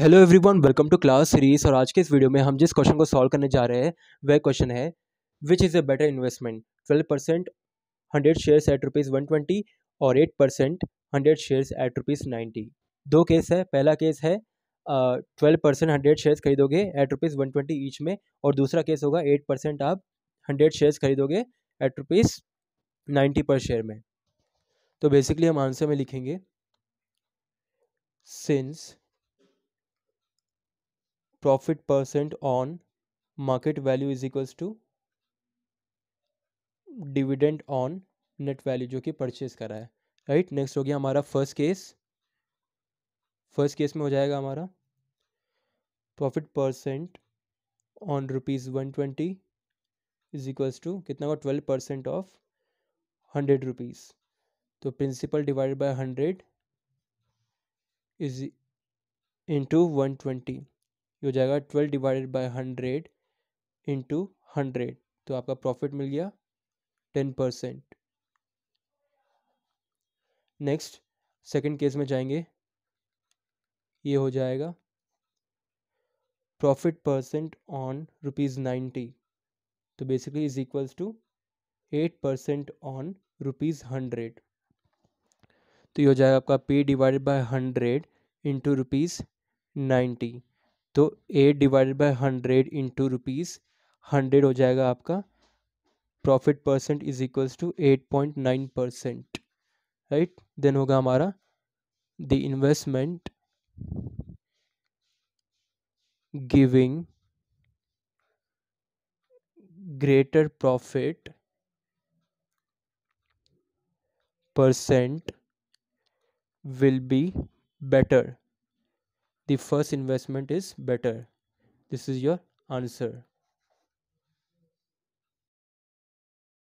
Hello everyone welcome to class series और आज के इस वीडियो में हम जिस क्वेश्चन को सॉल्व करने जा रहे हैं वह क्वेश्चन है which is a better investment twelve percent hundred shares at rupees one twenty और eight percent hundred shares at rupees ninety दो केस है पहला केस है ट्वेल्व परसेंट हंड्रेड शेयर्स खरीदोगे at rupees one twenty each में और दूसरा case होगा एट परसेंट आप हंड्रेड शेयर्स खरीदोगे at rupees ninety per share में तो बेसिकली हम आंसर में लिखेंगे since profit percent on market value is equals to dividend on net value जो कि परचेज करा है राइट right? नेक्स्ट हो गया हमारा फर्स्ट केस फर्स्ट केस में हो जाएगा हमारा profit percent on rupees one twenty is equals to कितना होगा twelve percent of hundred rupees तो principal divide by hundred is into one twenty हो जाएगा twelve divided by hundred into hundred तो आपका प्रॉफिट मिल गया ten percent next second case में जाएंगे ये हो जाएगा profit percent on rupees ninety तो basically is equals to eight percent on rupees hundred तो ये हो जाएगा आपका पे divided by hundred into rupees ninety तो eight divided by hundred into rupees hundred हो जाएगा आपका profit percent is equals to eight point nine percent right then होगा हमारा the investment giving greater profit percent will be better the first investment is better this is your answer